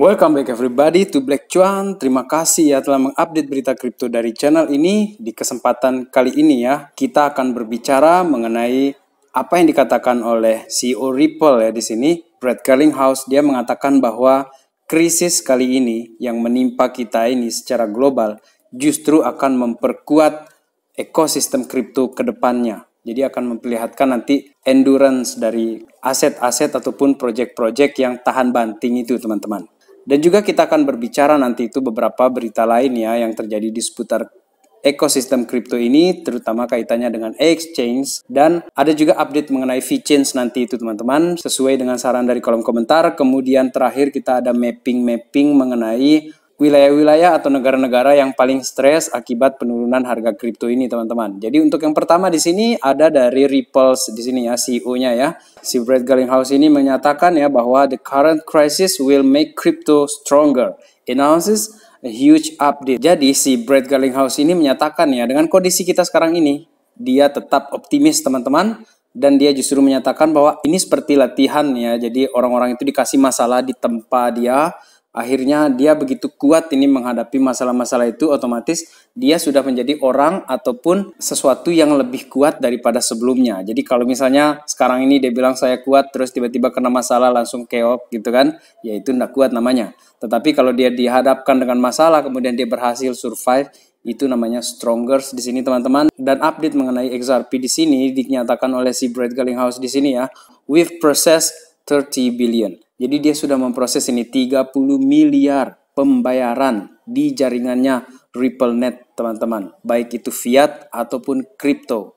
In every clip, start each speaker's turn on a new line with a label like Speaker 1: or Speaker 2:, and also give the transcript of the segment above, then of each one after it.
Speaker 1: Welcome back everybody to Black Cuan. Terima kasih ya telah mengupdate berita kripto dari channel ini. Di kesempatan kali ini ya, kita akan berbicara mengenai apa yang dikatakan oleh CEO Ripple ya di sini, Brad Garlinghouse. dia mengatakan bahwa krisis kali ini yang menimpa kita ini secara global justru akan memperkuat ekosistem kripto ke depannya. Jadi akan memperlihatkan nanti endurance dari aset-aset ataupun project-project yang tahan banting itu teman-teman. Dan juga kita akan berbicara nanti itu beberapa berita lain ya yang terjadi di seputar ekosistem kripto ini terutama kaitannya dengan exchange dan ada juga update mengenai fee change nanti itu teman-teman sesuai dengan saran dari kolom komentar kemudian terakhir kita ada mapping-mapping mengenai wilayah-wilayah atau negara-negara yang paling stres akibat penurunan harga kripto ini, teman-teman. Jadi untuk yang pertama di sini ada dari Ripples di sini ya, CEO-nya ya. Si Brad Garlinghouse ini menyatakan ya bahwa the current crisis will make crypto stronger. Announces a huge update. Jadi si Brad Garlinghouse ini menyatakan ya dengan kondisi kita sekarang ini, dia tetap optimis, teman-teman dan dia justru menyatakan bahwa ini seperti latihan ya. Jadi orang-orang itu dikasih masalah di tempat dia akhirnya dia begitu kuat ini menghadapi masalah-masalah itu otomatis dia sudah menjadi orang ataupun sesuatu yang lebih kuat daripada sebelumnya. Jadi kalau misalnya sekarang ini dia bilang saya kuat terus tiba-tiba kena masalah langsung keok gitu kan, ya itu tidak kuat namanya. Tetapi kalau dia dihadapkan dengan masalah kemudian dia berhasil survive itu namanya stronger di sini teman-teman dan update mengenai XRP di sini dinyatakan oleh si Brad Gellinghouse di sini ya we've processed 30 billion. Jadi dia sudah memproses ini 30 miliar pembayaran di jaringannya Ripple Net, teman-teman. Baik itu fiat ataupun kripto.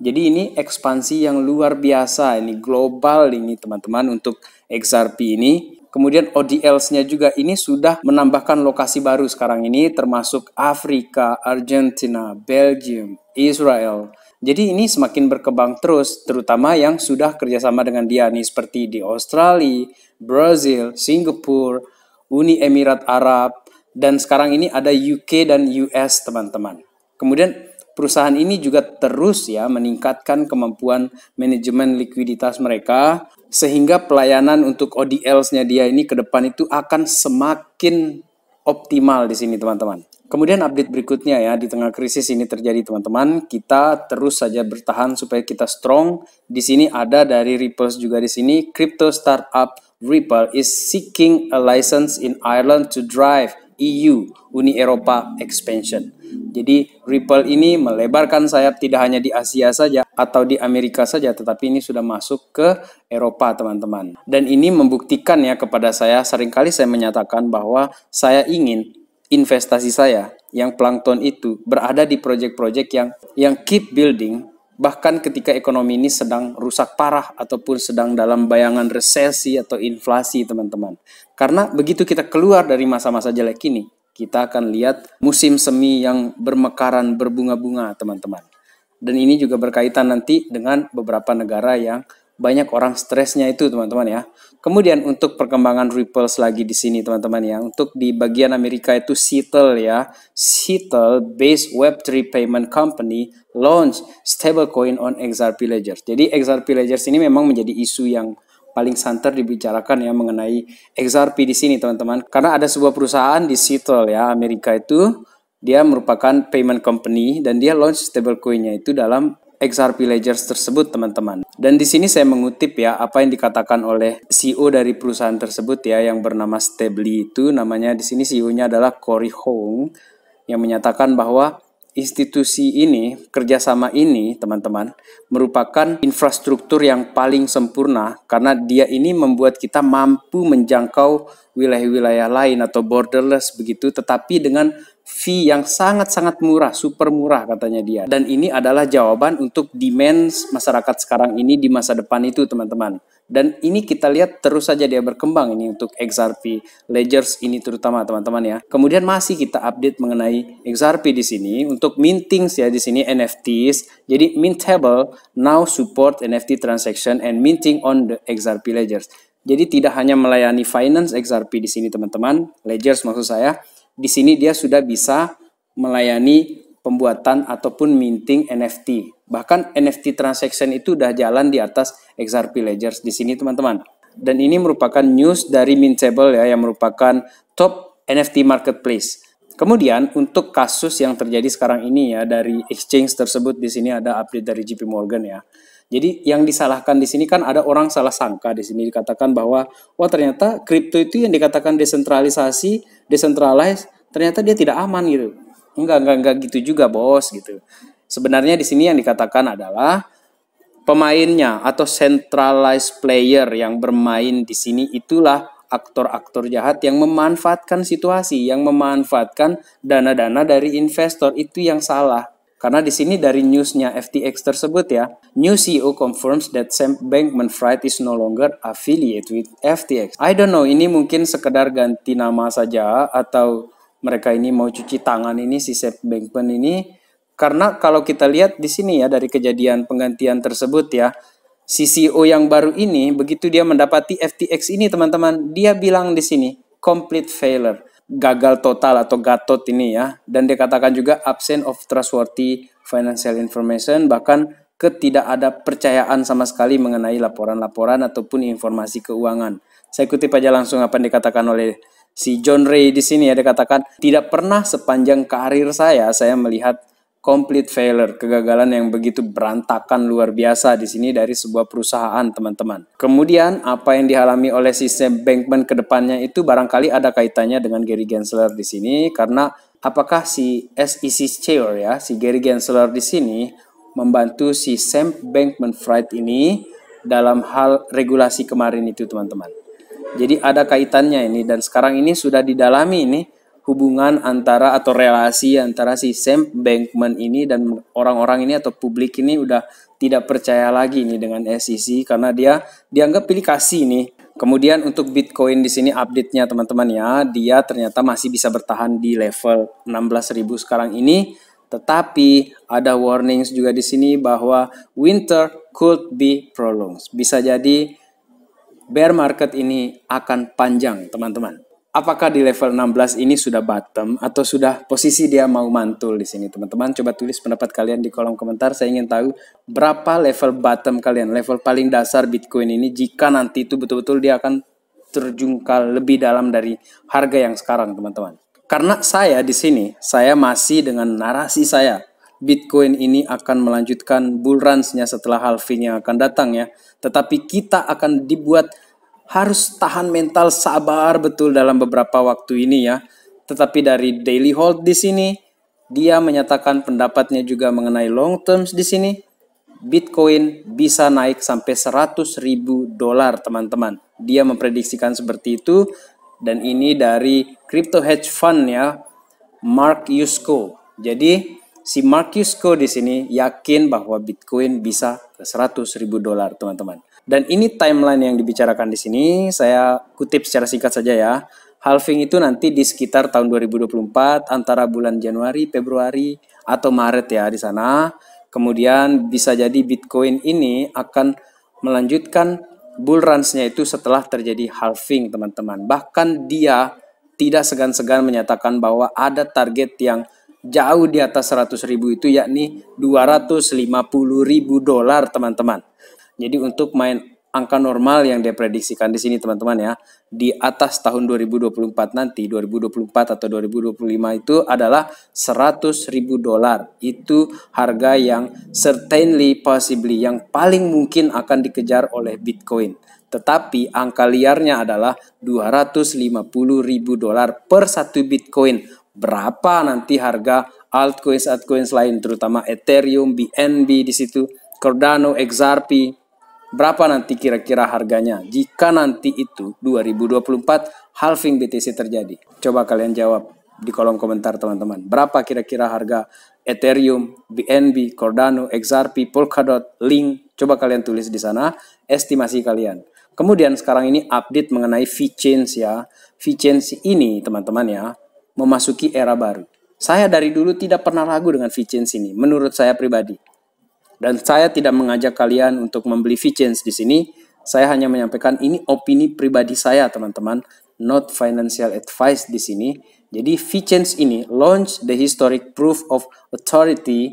Speaker 1: Jadi ini ekspansi yang luar biasa, ini global ini teman-teman untuk XRP ini. Kemudian ODLs-nya juga ini sudah menambahkan lokasi baru sekarang ini termasuk Afrika, Argentina, Belgium, Israel, jadi ini semakin berkembang terus, terutama yang sudah kerjasama dengan dia nih seperti di Australia, Brazil, Singapura, Uni Emirat Arab, dan sekarang ini ada UK dan US teman-teman. Kemudian perusahaan ini juga terus ya meningkatkan kemampuan manajemen likuiditas mereka sehingga pelayanan untuk ODL-nya dia ini ke depan itu akan semakin optimal di sini teman-teman. Kemudian update berikutnya ya, di tengah krisis ini terjadi teman-teman, kita terus saja bertahan supaya kita strong. Di sini ada dari Ripple juga di sini, crypto startup Ripple is seeking a license in Ireland to drive EU, Uni Eropa expansion. Jadi Ripple ini melebarkan sayap tidak hanya di Asia saja atau di Amerika saja, tetapi ini sudah masuk ke Eropa, teman-teman. Dan ini membuktikan ya kepada saya, seringkali saya menyatakan bahwa saya ingin investasi saya yang plankton itu berada di proyek-proyek yang yang keep building bahkan ketika ekonomi ini sedang rusak parah ataupun sedang dalam bayangan resesi atau inflasi teman-teman. Karena begitu kita keluar dari masa-masa jelek ini, kita akan lihat musim semi yang bermekaran berbunga-bunga teman-teman. Dan ini juga berkaitan nanti dengan beberapa negara yang banyak orang stresnya itu teman-teman ya. Kemudian untuk perkembangan Ripples lagi di sini teman-teman ya. Untuk di bagian Amerika itu Seattle ya. Seattle based Web3 payment company launch stablecoin on XRP Ledger. Jadi XRP Ledger ini memang menjadi isu yang paling santer dibicarakan ya mengenai XRP di sini teman-teman. Karena ada sebuah perusahaan di Seattle ya Amerika itu dia merupakan payment company dan dia launch stablecoinnya itu dalam XRP Ledger tersebut teman-teman. Dan di sini saya mengutip ya apa yang dikatakan oleh CEO dari perusahaan tersebut ya yang bernama Stably itu namanya di sini CEO-nya adalah Cory Hong yang menyatakan bahwa institusi ini, kerjasama ini, teman-teman, merupakan infrastruktur yang paling sempurna karena dia ini membuat kita mampu menjangkau wilayah-wilayah lain atau borderless begitu, tetapi dengan fee yang sangat-sangat murah, super murah katanya dia. Dan ini adalah jawaban untuk demand masyarakat sekarang ini di masa depan itu teman-teman. Dan ini kita lihat terus saja dia berkembang ini untuk XRP Ledgers ini terutama teman-teman ya. Kemudian masih kita update mengenai XRP di sini untuk mintings ya di sini NFTs. Jadi mintable now support NFT transaction and minting on the XRP Ledgers. Jadi tidak hanya melayani finance XRP di sini teman-teman, ledgers maksud saya, di sini dia sudah bisa melayani pembuatan ataupun minting NFT. Bahkan NFT transaction itu sudah jalan di atas XRP ledgers di sini teman-teman. Dan ini merupakan news dari Mintable ya yang merupakan top NFT marketplace. Kemudian untuk kasus yang terjadi sekarang ini ya dari exchange tersebut di sini ada update dari JP Morgan ya. Jadi yang disalahkan di sini kan ada orang salah sangka di sini dikatakan bahwa wah oh, ternyata kripto itu yang dikatakan desentralisasi, decentralized ternyata dia tidak aman gitu. Enggak, enggak, enggak gitu juga bos gitu. Sebenarnya di sini yang dikatakan adalah pemainnya atau centralized player yang bermain di sini itulah aktor-aktor jahat yang memanfaatkan situasi, yang memanfaatkan dana-dana dari investor itu yang salah karena di sini dari newsnya FTX tersebut ya, new CEO confirms that Sam Bankman-Fried is no longer affiliated with FTX. I don't know, ini mungkin sekedar ganti nama saja atau mereka ini mau cuci tangan ini si Sam Bankman ini. Karena kalau kita lihat di sini ya dari kejadian penggantian tersebut ya, si CEO yang baru ini begitu dia mendapati FTX ini teman-teman, dia bilang di sini complete failure gagal total atau Gatot ini ya. Dan dikatakan juga absent of trustworthy financial information bahkan ketidakada percayaan sama sekali mengenai laporan-laporan ataupun informasi keuangan. Saya kutip aja langsung apa yang dikatakan oleh si John Ray di sini ya dikatakan tidak pernah sepanjang karir saya saya melihat complete failure, kegagalan yang begitu berantakan luar biasa di sini dari sebuah perusahaan, teman-teman. Kemudian, apa yang dialami oleh sistem Bankman ke depannya itu barangkali ada kaitannya dengan Gary Gensler di sini karena apakah si SEC chair ya, si Gary Gensler di sini membantu si Sam Bankman-Fried ini dalam hal regulasi kemarin itu, teman-teman. Jadi ada kaitannya ini dan sekarang ini sudah didalami ini hubungan antara atau relasi antara si Sam Bankman ini dan orang-orang ini atau publik ini udah tidak percaya lagi nih dengan SEC karena dia dianggap pilih kasih nih. Kemudian untuk Bitcoin di sini update-nya teman-teman ya, dia ternyata masih bisa bertahan di level 16.000 sekarang ini. Tetapi ada warnings juga di sini bahwa winter could be prolonged. Bisa jadi bear market ini akan panjang, teman-teman apakah di level 16 ini sudah bottom atau sudah posisi dia mau mantul di sini teman-teman coba tulis pendapat kalian di kolom komentar saya ingin tahu berapa level bottom kalian level paling dasar Bitcoin ini jika nanti itu betul-betul dia akan terjungkal lebih dalam dari harga yang sekarang teman-teman karena saya di sini saya masih dengan narasi saya Bitcoin ini akan melanjutkan bull run-nya setelah halving yang akan datang ya tetapi kita akan dibuat harus tahan mental sabar betul dalam beberapa waktu ini ya. Tetapi dari Daily Hold di sini, dia menyatakan pendapatnya juga mengenai long terms di sini. Bitcoin bisa naik sampai 100 ribu dolar teman-teman. Dia memprediksikan seperti itu. Dan ini dari crypto hedge fund ya, Mark Yusko. Jadi si Mark Yusko di sini yakin bahwa Bitcoin bisa 100 ribu dolar teman-teman. Dan ini timeline yang dibicarakan di sini, saya kutip secara singkat saja ya. Halving itu nanti di sekitar tahun 2024 antara bulan Januari, Februari atau Maret ya di sana. Kemudian bisa jadi Bitcoin ini akan melanjutkan bull runs-nya itu setelah terjadi halving, teman-teman. Bahkan dia tidak segan-segan menyatakan bahwa ada target yang jauh di atas 100.000 itu yakni 250.000 dolar teman-teman. Jadi untuk main angka normal yang diprediksikan di sini teman-teman ya, di atas tahun 2024 nanti, 2024 atau 2025 itu adalah 100.000 dolar. Itu harga yang certainly possibly, yang paling mungkin akan dikejar oleh Bitcoin. Tetapi angka liarnya adalah 250.000 dolar per satu Bitcoin. Berapa nanti harga altcoins altcoins lain terutama Ethereum, BNB di situ, Cardano, XRP Berapa nanti kira-kira harganya jika nanti itu 2024 halving BTC terjadi? Coba kalian jawab di kolom komentar teman-teman. Berapa kira-kira harga Ethereum, BNB, Cardano, XRP, Polkadot, Link? Coba kalian tulis di sana estimasi kalian. Kemudian sekarang ini update mengenai VeChains ya. VeChains ini teman-teman ya memasuki era baru. Saya dari dulu tidak pernah ragu dengan VeChains ini menurut saya pribadi dan saya tidak mengajak kalian untuk membeli VChange di sini. Saya hanya menyampaikan ini opini pribadi saya, teman-teman. Not financial advice di sini. Jadi VChange ini launch the historic proof of authority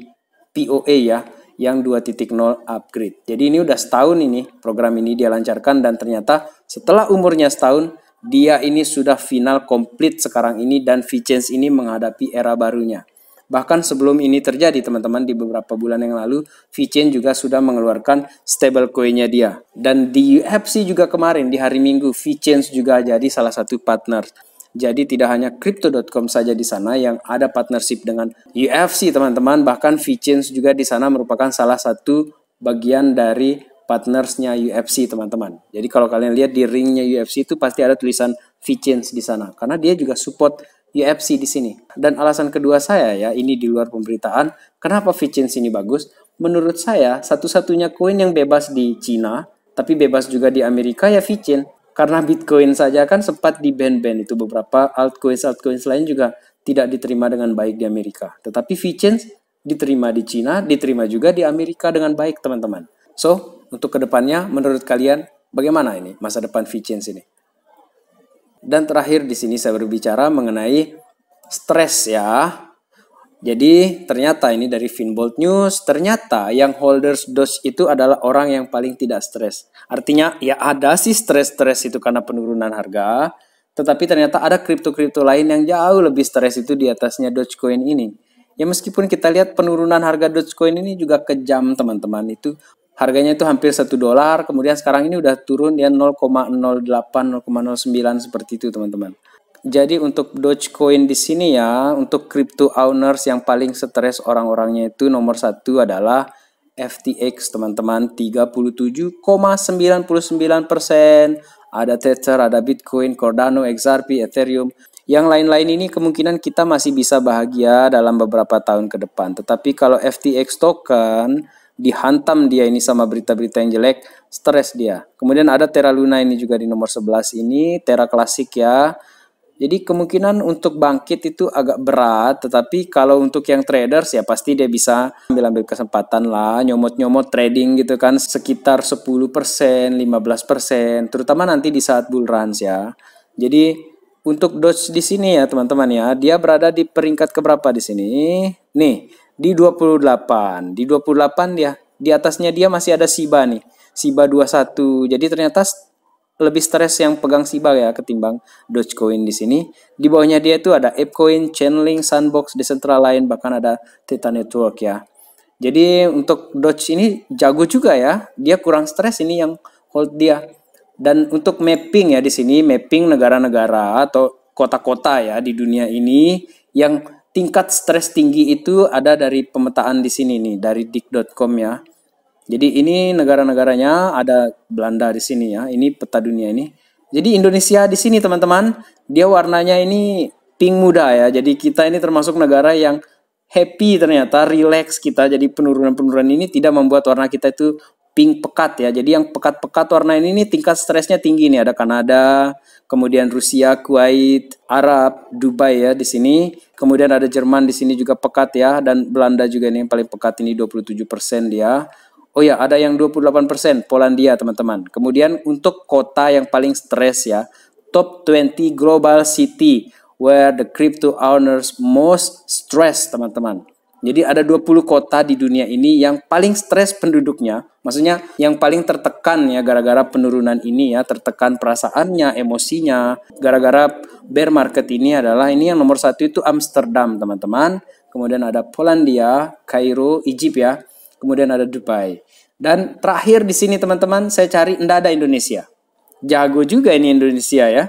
Speaker 1: POA ya yang 2.0 upgrade. Jadi ini udah setahun ini program ini dia lancarkan dan ternyata setelah umurnya setahun dia ini sudah final komplit sekarang ini dan VChange ini menghadapi era barunya. Bahkan sebelum ini terjadi teman-teman di beberapa bulan yang lalu, VeChain juga sudah mengeluarkan stablecoinnya dia. Dan di UFC juga kemarin di hari Minggu, VeChain juga jadi salah satu partner. Jadi tidak hanya crypto.com saja di sana yang ada partnership dengan UFC teman-teman, bahkan VeChain juga di sana merupakan salah satu bagian dari partnersnya UFC teman-teman. Jadi kalau kalian lihat di ringnya UFC itu pasti ada tulisan VeChain di sana karena dia juga support UFC di sini. Dan alasan kedua saya ya, ini di luar pemberitaan, kenapa Vicens ini bagus? Menurut saya, satu-satunya koin yang bebas di Cina, tapi bebas juga di Amerika ya Vichin. Karena Bitcoin saja kan sempat di ban-ban itu beberapa altcoins-altcoins lain juga tidak diterima dengan baik di Amerika. Tetapi Vicens diterima di Cina, diterima juga di Amerika dengan baik teman-teman. So, untuk kedepannya menurut kalian bagaimana ini masa depan Vicens ini? Dan terakhir di sini saya berbicara mengenai stres ya. Jadi ternyata ini dari Finbold News, ternyata yang holders dose itu adalah orang yang paling tidak stres. Artinya ya ada sih stres-stres itu karena penurunan harga, tetapi ternyata ada kripto-kripto lain yang jauh lebih stres itu di atasnya Dogecoin ini. Ya meskipun kita lihat penurunan harga Dogecoin ini juga kejam teman-teman itu harganya itu hampir satu dolar kemudian sekarang ini udah turun ya 0,08 0,09 seperti itu teman-teman jadi untuk Dogecoin di sini ya untuk crypto owners yang paling stres orang-orangnya itu nomor satu adalah FTX teman-teman 37,99 persen ada Tether ada Bitcoin Cardano XRP Ethereum yang lain-lain ini kemungkinan kita masih bisa bahagia dalam beberapa tahun ke depan. Tetapi kalau FTX token dihantam dia ini sama berita-berita yang jelek, stres dia. Kemudian ada Terra Luna ini juga di nomor 11 ini, Terra klasik ya. Jadi kemungkinan untuk bangkit itu agak berat, tetapi kalau untuk yang traders ya pasti dia bisa ambil-ambil kesempatan lah, nyomot-nyomot trading gitu kan sekitar 10%, 15%, terutama nanti di saat bull runs ya. Jadi untuk Dodge di sini ya teman-teman ya, dia berada di peringkat keberapa di sini? Nih, di 28. Di 28 dia, di atasnya dia masih ada Siba nih. Siba 21. Jadi ternyata lebih stres yang pegang Siba ya ketimbang Dogecoin di sini. Di bawahnya dia itu ada ApeCoin, Chainlink, Sandbox, Decentraland, bahkan ada Theta Network ya. Jadi untuk Doge ini jago juga ya. Dia kurang stres ini yang hold dia. Dan untuk mapping ya di sini mapping negara-negara atau kota-kota ya di dunia ini yang tingkat stres tinggi itu ada dari pemetaan di sini nih dari dik.com ya. Jadi ini negara-negaranya ada Belanda di sini ya. Ini peta dunia ini. Jadi Indonesia di sini teman-teman, dia warnanya ini pink muda ya. Jadi kita ini termasuk negara yang happy ternyata, relax kita. Jadi penurunan-penurunan ini tidak membuat warna kita itu pink pekat ya. Jadi yang pekat-pekat warna ini, ini tingkat stresnya tinggi nih. Ada Kanada, kemudian Rusia, Kuwait, Arab, Dubai ya di sini. Kemudian ada Jerman di sini juga pekat ya dan Belanda juga ini yang paling pekat ini 27% persen dia. Oh ya, ada yang 28% persen Polandia, teman-teman. Kemudian untuk kota yang paling stres ya, top 20 global city where the crypto owners most stress, teman-teman. Jadi ada 20 kota di dunia ini yang paling stres penduduknya, maksudnya yang paling tertekan ya gara-gara penurunan ini ya, tertekan perasaannya, emosinya, gara-gara bear market ini adalah ini yang nomor satu itu Amsterdam teman-teman, kemudian ada Polandia, Kairo, Egypt ya, kemudian ada Dubai. Dan terakhir di sini teman-teman saya cari ndak ada Indonesia. Jago juga ini Indonesia ya.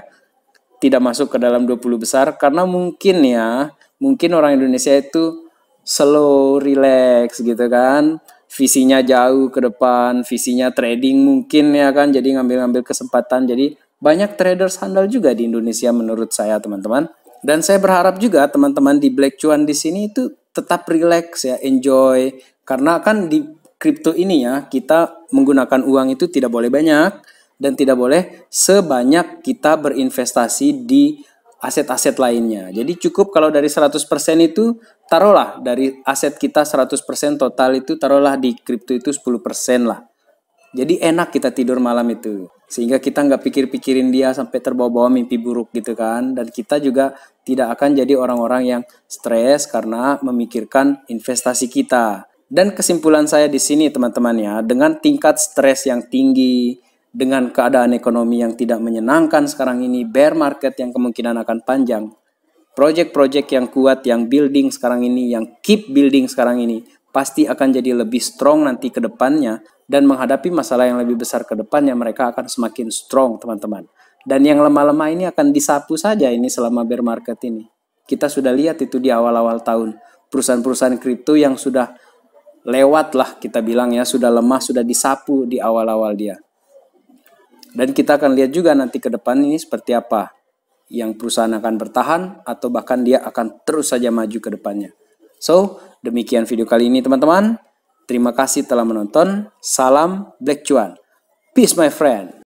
Speaker 1: Tidak masuk ke dalam 20 besar karena mungkin ya, mungkin orang Indonesia itu slow, relax gitu kan. Visinya jauh ke depan, visinya trading mungkin ya kan. Jadi ngambil-ngambil kesempatan. Jadi banyak traders handal juga di Indonesia menurut saya teman-teman. Dan saya berharap juga teman-teman di Black Cuan di sini itu tetap relax ya, enjoy. Karena kan di crypto ini ya, kita menggunakan uang itu tidak boleh banyak dan tidak boleh sebanyak kita berinvestasi di aset-aset lainnya. Jadi cukup kalau dari 100% itu taruhlah dari aset kita 100% total itu taruhlah di kripto itu 10% lah. Jadi enak kita tidur malam itu. Sehingga kita nggak pikir-pikirin dia sampai terbawa-bawa mimpi buruk gitu kan. Dan kita juga tidak akan jadi orang-orang yang stres karena memikirkan investasi kita. Dan kesimpulan saya di sini teman-teman ya, dengan tingkat stres yang tinggi, dengan keadaan ekonomi yang tidak menyenangkan sekarang ini, bear market yang kemungkinan akan panjang, project-project yang kuat yang building sekarang ini, yang keep building sekarang ini, pasti akan jadi lebih strong nanti ke depannya dan menghadapi masalah yang lebih besar ke depannya mereka akan semakin strong teman-teman. Dan yang lemah-lemah ini akan disapu saja ini selama bear market ini. Kita sudah lihat itu di awal-awal tahun. Perusahaan-perusahaan kripto yang sudah lewat lah kita bilang ya, sudah lemah, sudah disapu di awal-awal dia. Dan kita akan lihat juga nanti ke depan ini seperti apa yang perusahaan akan bertahan atau bahkan dia akan terus saja maju ke depannya. So, demikian video kali ini teman-teman. Terima kasih telah menonton. Salam Black Cuan. Peace my friend.